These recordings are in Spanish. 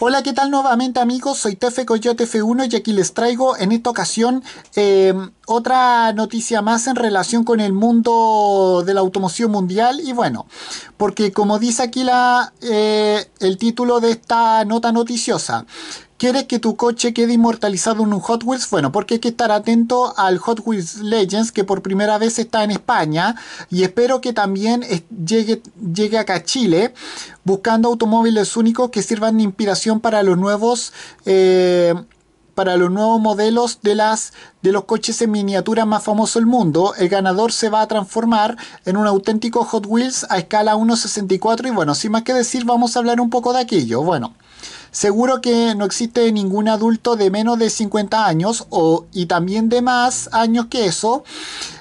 Hola, ¿qué tal nuevamente amigos? Soy Tefe Coyote F1 y aquí les traigo en esta ocasión em, otra noticia más en relación con el mundo de la automoción mundial y bueno, porque como dice aquí la, eh, el título de esta nota noticiosa, ¿Quieres que tu coche quede inmortalizado en un Hot Wheels? Bueno, porque hay que estar atento al Hot Wheels Legends que por primera vez está en España y espero que también llegue, llegue acá a Chile buscando automóviles únicos que sirvan de inspiración para los nuevos... Eh, para los nuevos modelos de, las, de los coches en miniatura más famosos del mundo. El ganador se va a transformar en un auténtico Hot Wheels a escala 1.64 y bueno, sin más que decir, vamos a hablar un poco de aquello. Bueno. Seguro que no existe ningún adulto de menos de 50 años o, y también de más años que eso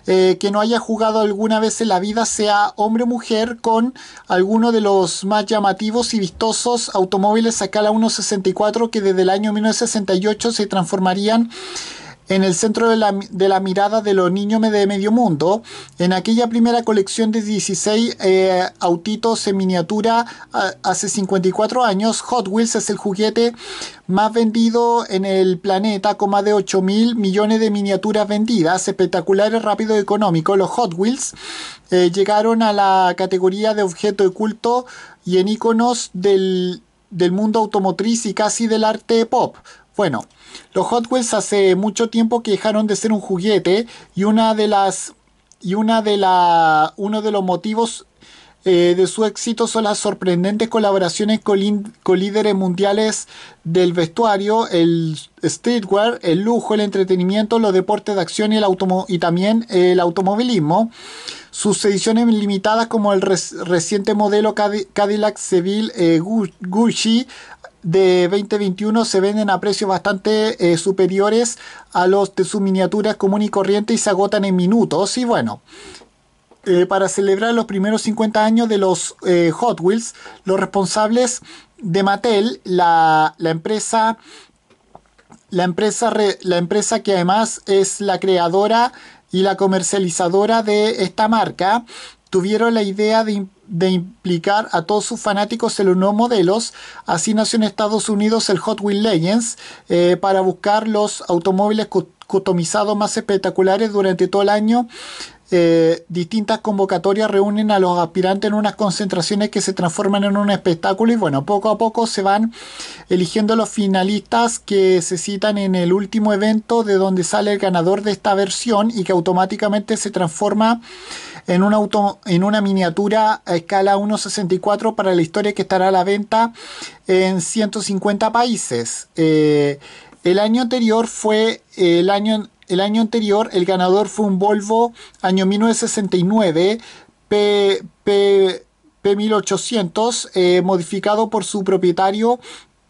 eh, que no haya jugado alguna vez en la vida, sea hombre o mujer, con alguno de los más llamativos y vistosos automóviles a la 1.64 que desde el año 1968 se transformarían en el centro de la, mirada de los niños de medio mundo, en aquella primera colección de 16 eh, autitos en miniatura hace 54 años, Hot Wheels es el juguete más vendido en el planeta, con más de 8 mil millones de miniaturas vendidas, espectaculares, rápido y económico. Los Hot Wheels eh, llegaron a la categoría de objeto de culto y en iconos del mundo automotriz y casi del arte pop. Bueno, los Hot Wheels hace mucho tiempo que dejaron de ser un juguete y una de las y una de la uno de los motivos eh, de su éxito son las sorprendentes colaboraciones con, líderes mundiales del vestuario, el streetwear, el lujo, el entretenimiento, los deportes de acción y, el también el automovilismo. Sus ediciones limitadas como el reciente modelo Cadillac Seville eh, Gucci de 2021 se venden a precios bastante eh, superiores a los de sus miniaturas común y corriente y se agotan en minutos. Y bueno, eh, para celebrar los primeros 50 años de los eh, Hot Wheels, los responsables de Mattel, la, la empresa... La empresa, la empresa que además es la creadora y la comercializadora de esta marca, tuvieron la idea de, implicar a todos sus fanáticos en los nuevos modelos. Así nació en Estados Unidos el Hot Wheel Legends eh, para buscar los automóviles customizados más espectaculares durante todo el año. Eh, distintas convocatorias reúnen a los aspirantes en unas concentraciones que se transforman en un espectáculo y bueno, poco a poco se van eligiendo los finalistas que se citan en el último evento de donde sale el ganador de esta versión y que automáticamente se transforma en, un auto, en una miniatura a escala 1.64 para la historia que estará a la venta en 150 países. Eh, el año anterior fue el año... El año anterior el ganador fue un Volvo año 1969 P, P, 1800 eh, modificado por su propietario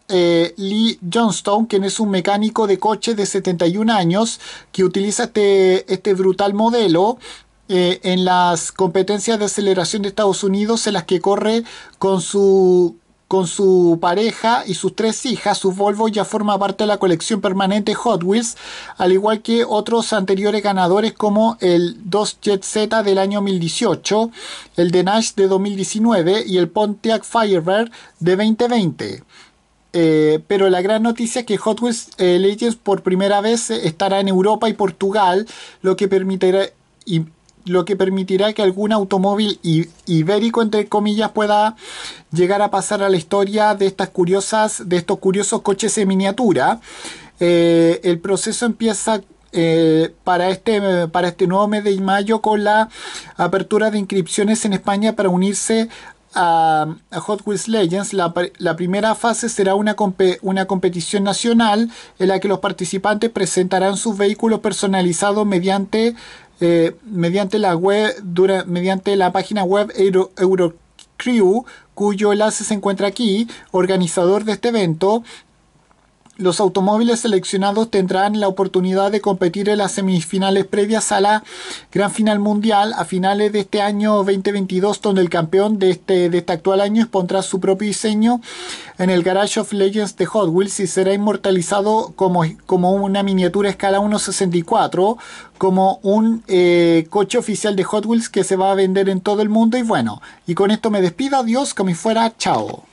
eh, Lee Johnstone, quien es un mecánico de coche de 71 años que utiliza este, este brutal modelo eh, en las competencias de aceleración de Estados Unidos en las que corre con su con su pareja y sus tres hijas, su Volvo ya forma parte de la colección permanente Hot Wheels, al igual que otros anteriores ganadores como el 2 Jet Z del año 2018, el de de 2019 y el Pontiac Firebird de 2020. Eh, pero la gran noticia es que Hot Wheels eh, Legends por primera vez estará en Europa y Portugal, lo que permitirá, lo que permitirá que algún automóvil ibérico, entre comillas, pueda llegar a pasar a la historia de estas curiosas, de estos curiosos coches en miniatura. Eh, el proceso empieza eh, para, este, para este nuevo mes de mayo con la apertura de inscripciones en España para unirse a, Hot Wheels Legends. La, primera fase será una, una competición nacional en la que los participantes presentarán sus vehículos personalizados mediante eh, mediante, la web, mediante la página web Eurocrew, cuyo enlace se encuentra aquí, organizador de este evento, los automóviles seleccionados tendrán la oportunidad de competir en las semifinales previas a la gran final mundial a finales de este año 2022, donde el campeón de este, este actual año expondrá su propio diseño en el Garage of Legends de Hot Wheels y será inmortalizado como, como una miniatura escala 1.64, como un eh, coche oficial de Hot Wheels que se va a vender en todo el mundo. Y bueno, y con esto me despido, adiós, como si fuera, chao.